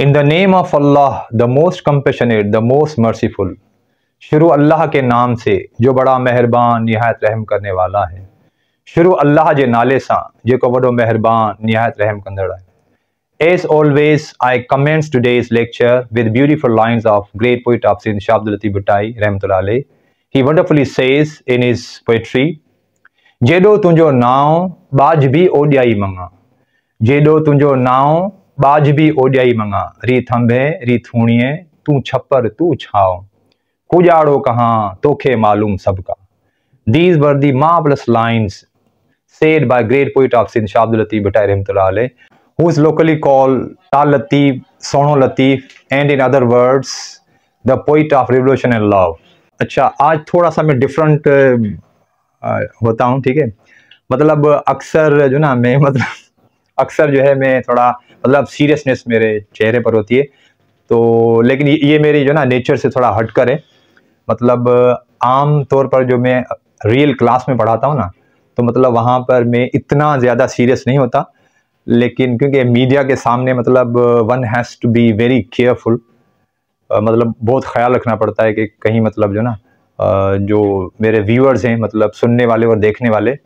In the name of Allah the most compassionate the most merciful शुरू अल्लाह के नाम से जो बड़ा मेहरबान नहायत रहम करने वाला है शुरू अल्लाह के नाले सा जो वॾो मेहरबान नहायत रहम कंदड़ है as always I commence today's lecture with beautiful lines of great poet of Sindh Shah Bhittai Bhittai रहमतुल्ला he wonderfully says in his poetry जेडो तुझो नाव बाजबी ओडियाई मंगा जेडो तुझो नाव बाज भी ओडियाई मंगा री थम्भे री थूणिये तू छप्पर तू छाओ कुजाड़ो कहा तोखे मालूम सबका these were the marvellous lines said by great poet of Sindh Shah Abdul Latif Bhittai रहमतुल्लाह अलैह हु इज लोकली कॉल्ड ता लतीफ सोनो Latif and in other words the poet of revolution and love अच्छा आज थोड़ा सा मैं डिफरेंट होता हूँ ठीक है मतलब अक्सर जो ना मैं मतलब अक्सर जो है मैं थोड़ा मतलब सीरियसनेस मेरे चेहरे पर होती है तो लेकिन ये मेरी जो ना नेचर से थोड़ा हटकर है मतलब आम तौर पर जो मैं रियल क्लास में पढ़ाता हूँ ना तो मतलब वहाँ पर मैं इतना ज़्यादा सीरियस नहीं होता लेकिन क्योंकि मीडिया के सामने मतलब one has to be very careful मतलब बहुत ख्याल रखना पड़ता है कि कहीं मतलब जो ना जो मेरे व्यूअर्स हैं मतलब सुनने वाले और देखने वाले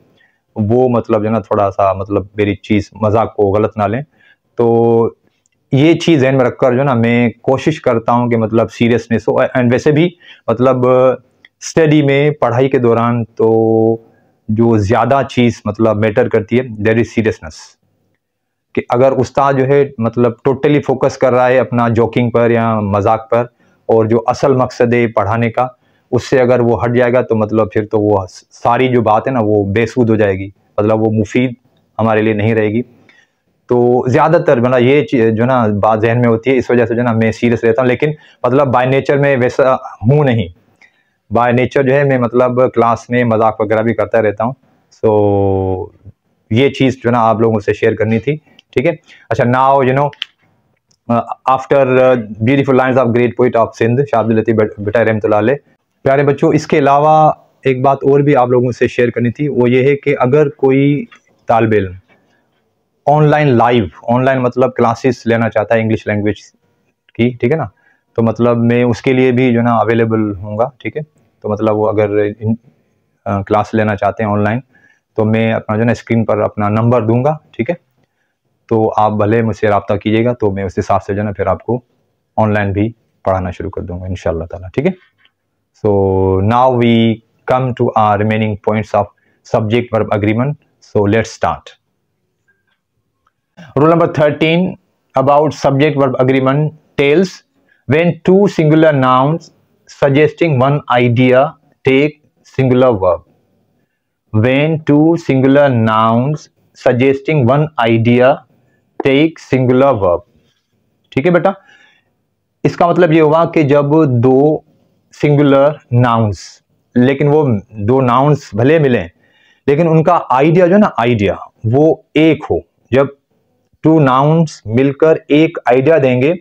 वो मतलब जो ना थोड़ा सा मतलब मेरी चीज़ मजाक को गलत ना लें तो ये चीज़ जहन में रखकर जो ना मैं कोशिश करता हूँ कि मतलब सीरियसनेस हो एंड वैसे भी मतलब स्टडी में पढ़ाई के दौरान तो जो ज़्यादा चीज़ मतलब मैटर करती है देर इज़ सीरियसनेस कि अगर उस्ताद जो है मतलब टोटली फोकस कर रहा है अपना जोकिंग पर या मजाक पर और जो असल मकसद है पढ़ाने का उससे अगर वो हट जाएगा तो मतलब फिर तो वो सारी जो बात है ना वो बेसूद हो जाएगी मतलब वो मुफीद हमारे लिए नहीं रहेगी तो ज़्यादातर ना मतलब ये जो ना बात जहन में होती है इस वजह से जो ना मैं सीरियस रहता हूँ लेकिन मतलब बाय नेचर में वैसा हूँ नहीं बाय नेचर जो है मैं मतलब क्लास में मजाक वगैरह भी करता रहता हूँ सो so, ये चीज़ जो ना आप लोगों से शेयर करनी थी ठीक है अच्छा now you know after beautiful lines of great poet of Sindh Shah Abdul Latif बेटा रहमत प्यारे बच्चों इसके अलावा एक बात और भी आप लोगों से शेयर करनी थी वो ये है कि अगर कोई तालब ऑनलाइन लाइव ऑनलाइन मतलब क्लासेस लेना चाहता है इंग्लिश लैंग्वेज की ठीक है ना तो मतलब मैं उसके लिए भी जो ना अवेलेबल हूँ ठीक है तो मतलब वो अगर इन, आ, क्लास लेना चाहते हैं ऑनलाइन तो मैं अपना जो ना स्क्रीन पर अपना नंबर दूंगा ठीक है तो आप भले मुझसे रबता कीजिएगा तो मैं उस हिसाब से जो ना फिर आपको ऑनलाइन भी पढ़ाना शुरू कर दूंगा इन ताला ठीक है so now we come to our remaining points of subject verb agreement so let's start rule number 13 about subject verb agreement tells when two singular nouns suggesting one idea take singular verb when two singular nouns suggesting one idea take singular verb ठीक है बेटा इसका मतलब ये हुआ कि जब दो सिंगुलर नाउंस लेकिन वो दो नाउंस भले मिलें लेकिन उनका आइडिया जो ना आइडिया वो एक हो जब टू नाउंस मिलकर एक आइडिया देंगे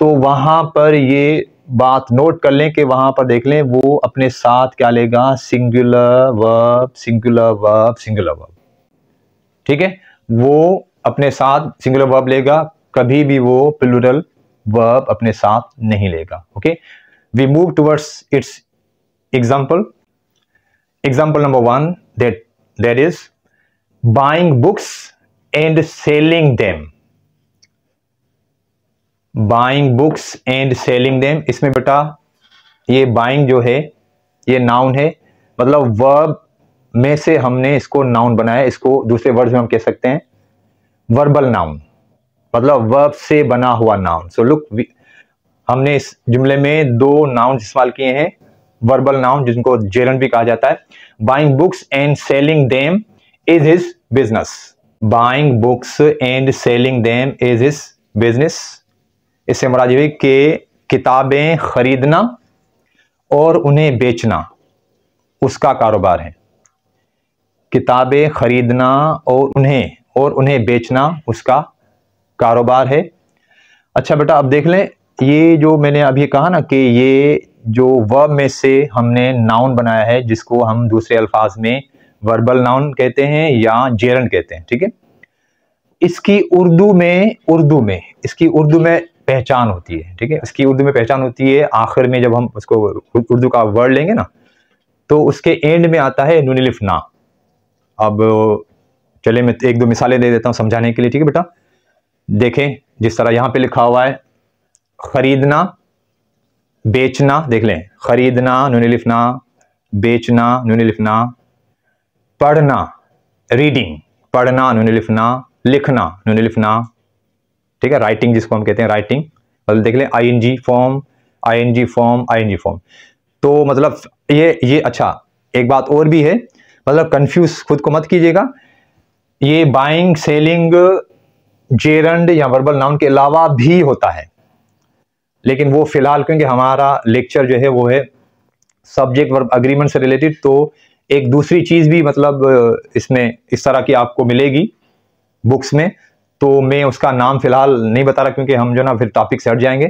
तो वहां पर ये बात नोट कर लें कि वहां पर देख लें वो अपने साथ क्या लेगा singular verb singular verb singular verb ठीक है वो अपने साथ सिंगुलर वर्ब लेगा कभी भी वो प्लूरल वर्ब अपने साथ नहीं लेगा okay we move towards its example example number one that that is buying books and selling them buying books and selling them इसमें बेटा ये बाइंग जो है ये नाउन है मतलब वर्ब में से हमने इसको नाउन बनाया इसको दूसरे वर्ड में हम कह सकते हैं वर्बल नाउन मतलब वर्ब से बना हुआ नाउन सो लुक हमने इस जुमले में दो नाउन इस्तेमाल किए हैं वर्बल नाउन जिनको जेरन भी कहा जाता है buying books and selling them is his business buying books and selling them is is business इससे मुराद हुई कि किताबें खरीदना और उन्हें बेचना उसका कारोबार है किताबें खरीदना और उन्हें और उन्हें बेचना उसका कारोबार है अच्छा बेटा अब देख लें ये जो मैंने अभी कहा ना कि ये जो वर्ब में से हमने नाउन बनाया है जिसको हम दूसरे अल्फाज में वर्बल नाउन कहते हैं या जेरन कहते हैं ठीक है इसकी उर्दू में उर्दू में इसकी उर्दू में पहचान होती है ठीक है इसकी उर्दू में पहचान होती है आखिर में जब हम उसको उर्दू का वर्ड लेंगे ना तो उसके एंड में आता है नूनिलिफ ना अब चले मैं एक दो मिसालें दे देता हूँ समझाने के लिए ठीक है बेटा देखें जिस तरह यहाँ पे लिखा हुआ है खरीदना बेचना देख लें खरीदना नून लिखना बेचना नून लिखना पढ़ना रीडिंग पढ़ना उन्होंने लिखना लिखना उन्होंने लिखना ठीक है राइटिंग जिसको हम कहते हैं राइटिंग मतलब देख लें I N G form I N G form I N G form तो मतलब ये ये अच्छा एक बात और भी है मतलब कंफ्यूज खुद को मत कीजिएगा ये बाइंग सेलिंग जेरंड या वर्बल नाउन के अलावा भी होता है लेकिन वो फिलहाल क्योंकि हमारा लेक्चर जो है वो है सब्जेक्ट वर्ब अग्रीमेंट से रिलेटेड तो एक दूसरी चीज़ भी मतलब इसमें इस तरह की आपको मिलेगी बुक्स में तो मैं उसका नाम फिलहाल नहीं बता रहा क्योंकि हम जो ना फिर टॉपिक से हट जाएंगे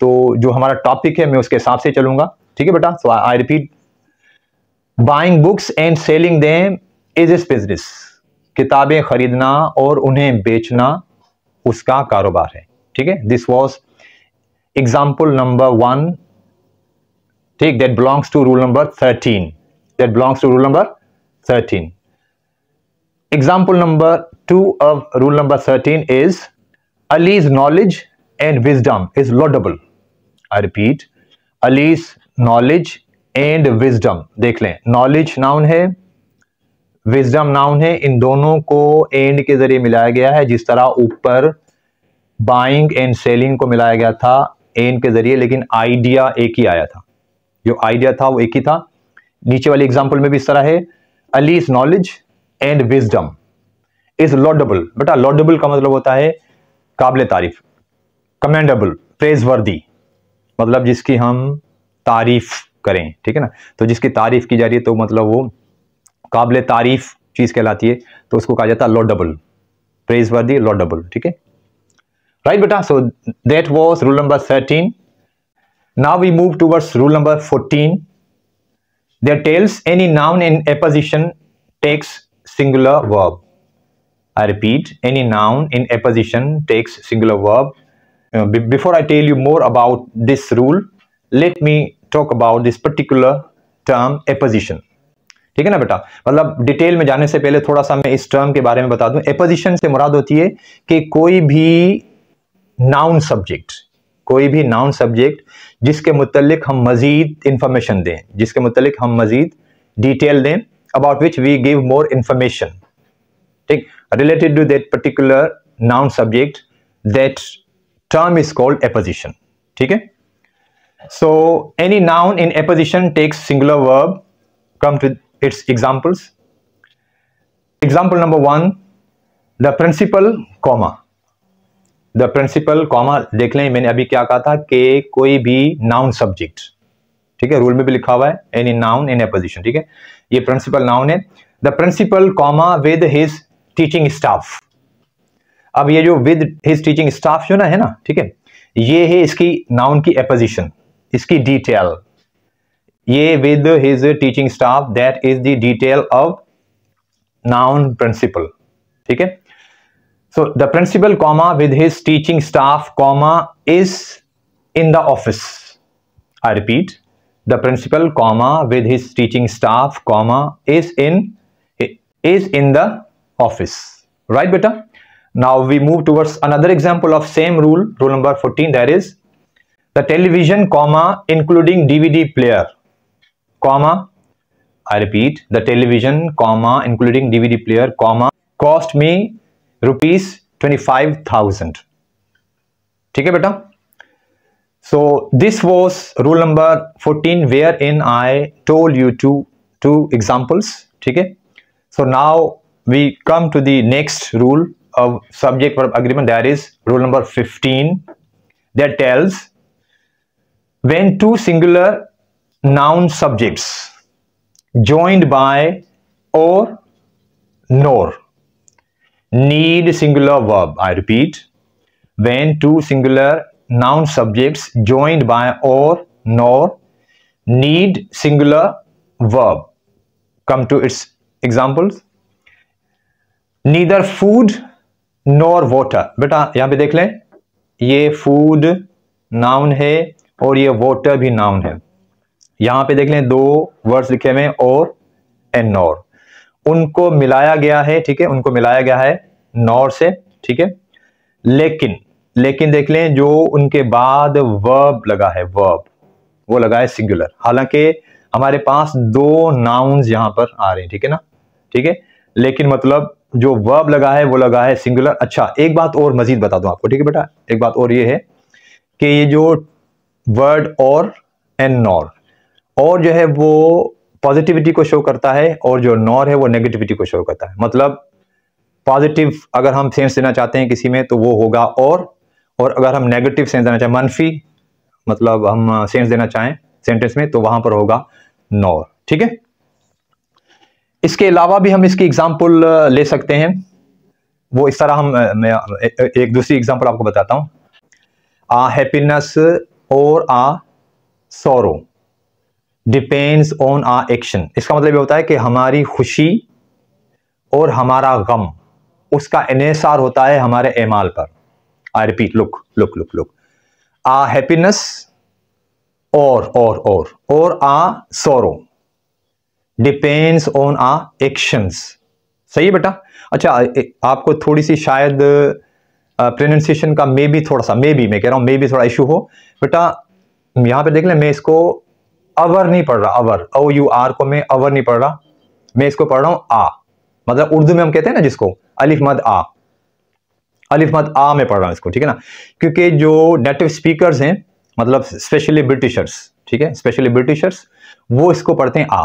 तो जो हमारा टॉपिक है मैं उसके हिसाब से चलूंगा ठीक है बेटा so I repeat buying books and selling them is is business किताबें खरीदना और उन्हें बेचना उसका कारोबार है ठीक है this was example number one ठीक that belongs to rule number thirteen that belongs to rule number 13. Example number 2 of rule number 13 is Ali's knowledge and wisdom is laudable. I repeat, Ali's knowledge and wisdom dekh le knowledge noun hai wisdom noun है इन दोनों को and के जरिए मिलाया गया है जिस तरह ऊपर बाइंग एंड सेलिंग को मिलाया गया था एंड के जरिए लेकिन आइडिया एक ही आया था जो आइडिया था वो एक ही था नीचे वाली एग्जाम्पल में भी इस तरह है is knowledge and wisdom is laudable बेटा लॉडेबल का मतलब होता है काबिल तारीफ कमेंडेबल प्रेज वर्दी मतलब जिसकी हम तारीफ करें ठीक है ना तो जिसकी तारीफ की जा रही है तो मतलब वो काबिल तारीफ चीज़ कहलाती है तो उसको कहा जाता है लॉडेबल प्रेज वर्दी लॉडेबल ठीक है राइट बेटा so that was rule number thirteen now we move towards rule number fourteen their tails any noun in a position takes singular verb i repeat any noun in a position takes singular verb uh, be before i tell you more about this rule let me talk about this particular term a position ठीक है ना बेटा मतलब detail में जाने से पहले थोड़ा सा मैं इस टर्म के बारे में बता दूं एपोजिशन से मुराद होती है कि कोई भी नाउन सब्जेक्ट कोई भी नाउन सब्जेक्ट जिसके मुतलिक हम मजीद इंफॉर्मेशन दें जिसके मुतलिक हम मजीद डिटेल दें about which we give more information ठीक related to that particular noun subject that term is called apposition ठीक है so any noun in apposition takes singular verb come to its examples example number one the principal comma the principal comma देख लें मैंने अभी क्या कहा था कि कोई भी नाउन सब्जेक्ट ठीक है रूल में भी लिखा हुआ है एनी नाउन एनी अपोजिशन ठीक है ये प्रिंसिपल नाउन है the principal comma with his teaching staff अब ये जो विद हिज टीचिंग स्टाफ जो ना है ना ठीक है ये है इसकी नाउन की एपोजिशन इसकी डिटेल ये with his teaching staff that is the detail of noun principal ठीक है So the principal comma with his teaching staff comma is in the office. I repeat, the principal comma with his teaching staff comma is in is in the office. Right, beta? Now we move towards another example of same rule, rule number 14 that is the television comma including DVD player comma I repeat the television comma including DVD player comma cost me rupees 25,000 ठीक है so this was rule number 14 wherein I told you two two examples ठीक so now we come to the next rule of subject verb agreement that is rule number 15 that tells when two singular noun subjects joined by or nor need singular verb i repeat when two singular noun subjects joined by or nor need singular verb come to its examples neither food nor water बेटा यहां पे देख लें ये food noun है और ये water भी noun है यहां पे देख लें दो वर्ड्स लिखे हुए हैं और एंड नॉर उनको मिलाया गया है ठीक है उनको मिलाया गया है नौर से ठीक है लेकिन लेकिन देख लें जो उनके बाद वर्ब लगा है वर्ब वो लगा है सिंगुलर हालांकि हमारे पास दो नाउन्स यहां पर आ रहे हैं ठीक है ना ठीक है लेकिन मतलब जो वर्ब लगा है वो लगा है सिंगुलर अच्छा एक बात और मजीद बता दूं आपको ठीक है बेटा एक बात और ये है कि ये जो वर्ड और एन नॉर और जो है वो पॉजिटिविटी को शो करता है और जो नॉर है वो नेगेटिविटी को शो करता है मतलब पॉजिटिव अगर हम सेंस देना चाहते हैं किसी में तो वो होगा और और अगर हम नेगेटिव सेंस देना चाहें मनफी मतलब हम सेंस देना चाहें सेंटेंस में तो वहां पर होगा नॉर ठीक है इसके अलावा भी हम इसकी एग्जाम्पल ले सकते हैं वो इस तरह हम मैं एक दूसरी एग्जाम्पल आपको बताता हूँ आ हैप्पीनेस और आ सोरो डिपेंड्स ऑन आ एक्शन इसका मतलब ये होता है कि हमारी खुशी और हमारा गम उसका इसार होता है हमारे एमाल पर I repeat look look look look uh happiness और और और और आ सोरो डिपेंड्स ऑन आ एक्शंस सही है बेटा अच्छा आपको थोड़ी सी शायद प्रोनंसिएशन का मे भी थोड़ा सा मे बी मैं कह रहा हूँ मे बी थोड़ा इशू हो बेटा यहां पे देख लें मैं इसको अवर नहीं पढ़ रहा अवर ओ यू आर को मैं अवर नहीं पढ़ रहा मैं इसको पढ़ रहा हूं आ मतलब उर्दू में हम कहते हैं ना जिसको अलिफ मद आ अलिफ मद आ में पढ़ रहा हूं इसको ठीक है ना क्योंकि जो नेटिव स्पीकर्स हैं मतलब स्पेशली ब्रिटिशर्स ठीक है स्पेशली ब्रिटिशर्स वो इसको पढ़ते हैं uh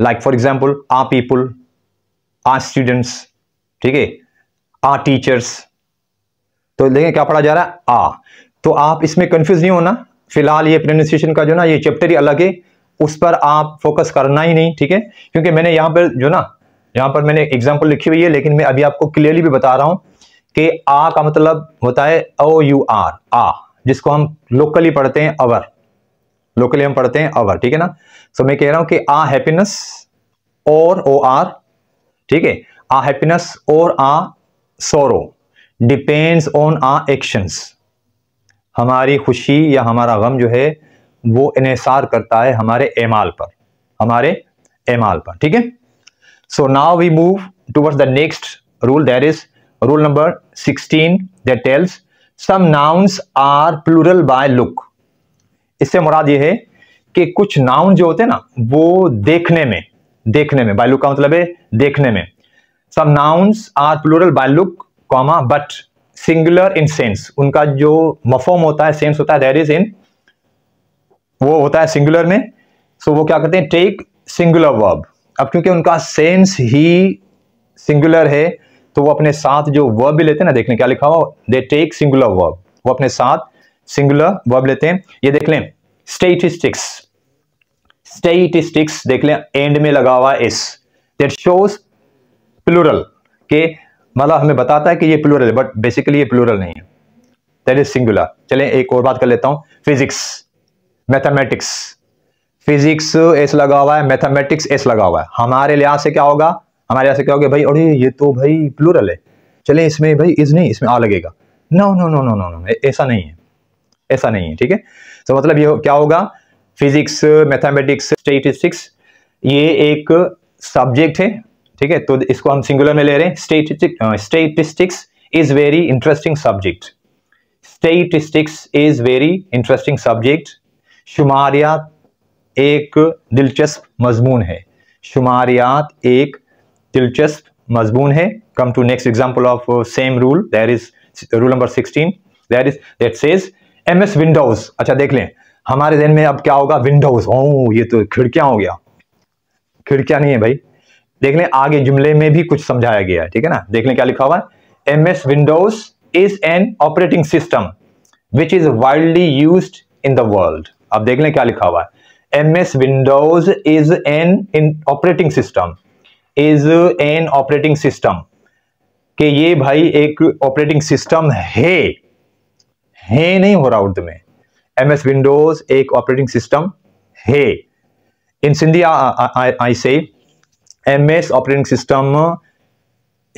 like for example uh people uh students ठीक है आ टीचर्स तो देखें क्या पढ़ा जा रहा है आ तो आप इसमें कंफ्यूज नहीं होना फिलहाल ये प्रोनाउंसिएशन का जो ना ये चैप्टर ही अलग है उस पर आप फोकस करना ही नहीं ठीक है क्योंकि मैंने यहाँ पर जो ना यहाँ पर मैंने एग्जाम्पल लिखी हुई है लेकिन मैं अभी आपको क्लियरली भी बता रहा हूँ कि आ का मतलब होता है ओ यू आर आ जिसको हम लोकली पढ़ते हैं अवर लोकली हम पढ़ते हैं अवर ठीक है ना सो मैं कह रहा हूं कि आ हैप्पीनेस और ओ आर ठीक है आ हैप्पीनेस और आ सोरो डिपेंड्स ऑन आ एक्शंस हमारी खुशी या हमारा गम जो है वो इसार करता है हमारे एमाल पर हमारे एमाल पर ठीक है so now we move towards the next rule that is rule number 16 that tells some nouns are plural by look इससे मुराद ये है कि कुछ नाउन जो होते हैं ना वो देखने में देखने में बाय लुक का मतलब है देखने में some nouns are plural by look comma but singular in sense उनका जो मफोम होता है सेंस होता है दैट इज इन वो होता है सिंगुलर में सो so वो क्या करते हैं टेक सिंगुलर वर्ब अब क्योंकि उनका सेंस ही सिंगुलर है तो वो अपने साथ जो वर्ब भी लेते हैं ना देखने क्या लिखा हुआ दे टेक सिंगुलर वर्ब वो अपने साथ सिंगुलर वर्ब लेते हैं ये देख लें स्टेटिस्टिक्स स्टेटिस्टिक्स देख लें एंड में लगा हुआ इस दैट शोज प्लूरल के मतलब हमें बताता है कि ये प्लूरल है बट बेसिकली ये प्लूरल नहीं है दैट इज सिंगुलर चले एक और बात कर लेता हूँ फिजिक्स मैथमेटिक्स फिजिक्स एस लगा हुआ है मैथमेटिक्स एस लगा हुआ है हमारे लिहाज से क्या होगा हमारे लिहाज से क्या होगा भाई अरे ये तो भाई प्लूरल है चले इसमें भाई इज नहीं इसमें आ लगेगा no no no no no no ऐसा नहीं है ऐसा नहीं है ठीक है तो मतलब ये क्या होगा फिजिक्स मैथमेटिक्स स्टेटिस्टिक्स ये एक सब्जेक्ट है ठीक है तो इसको हम सिंगुलर में ले रहे हैं statistics is very interesting subject statistics is very interesting subject शुमारियात एक दिलचस्प मजमून है शुमारियात एक दिलचस्प मजमून है come to next example of same rule there is rule number sixteen there is that says M S Windows अच्छा देख लें हमारे दिन में अब क्या होगा विंडोज ओ ये तो खिड़कियां हो गया खिड़कियां नहीं है भाई देख लें आगे जुमले में भी कुछ समझाया गया है ठीक है ना देख लें क्या लिखा हुआ M S Windows is an operating system which is widely use in the world अब देख लें क्या लिखा हुआ है M S Windows is an in operating system is an operating system कि ये भाई एक ऑपरेटिंग सिस्टम है है नहीं हो रहा उर्दू में एम एस विंडोज एक ऑपरेटिंग सिस्टम है इन सिंधी आई से एम एस ऑपरेटिंग सिस्टम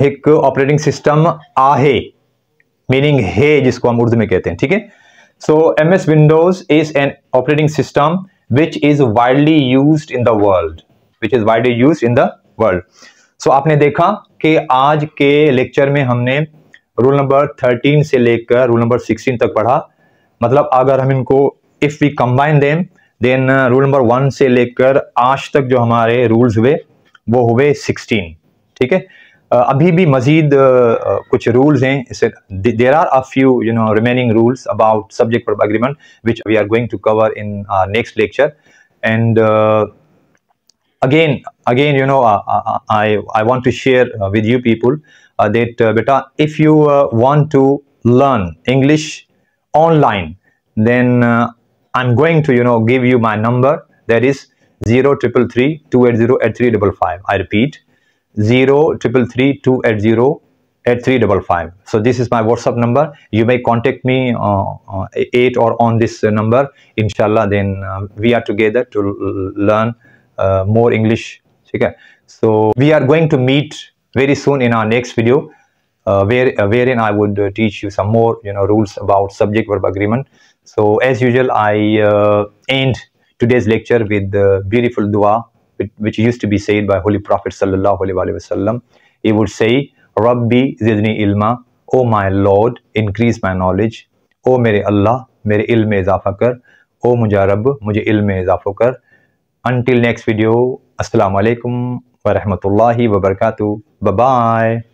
एक ऑपरेटिंग सिस्टम आहे मीनिंग हे जिसको हम उर्दू में कहते हैं ठीक है so M S Windows is an operating system which is widely use in the world which is widely use in the world so आपने देखा कि आज के लेक्चर में हमने रूल नंबर थर्टीन से लेकर रूल नंबर सिक्सटीन तक पढ़ा मतलब अगर हम इनको if we combine them then rule number one से लेकर आज तक जो हमारे रूल्स हुए वो हुए sixteen ठीक है अभी भी मज़ीद कुछ रूल्स हैं इसे there are a few you know remaining rules about subject पर agreement which we are going to cover in next lecture and again again you know uh, uh, uh, i i want to share with you people that beta if you want to learn english online then i'm going to you know give you my number that is zero triple three two eight zero eight three double five. I repeat, zero triple three two eight zero eight three double five. So this is my WhatsApp number. You may contact me uh, uh eight or on this uh, number. Inshallah, then uh, we are together to learn uh, more English. Okay. So we are going to meet very soon in our next video. Uh, where uh, wherein I would uh, teach you some more you know rules about subject verb agreement. So as usual, I uh, end today's lecture with the beautiful dua which used to be said by Holy Prophet Sallallahu Alaihi Wasallam. He would say, Rabbi zidni ilma, O my Lord, increase my knowledge. O मेरे अल्लाह मेरे इल्म में इजाफा कर ओ mujhe rab mujhe ilm mein izafa kar until next video assalam alaikum wa rahmatullahi wa barakatuh bye bye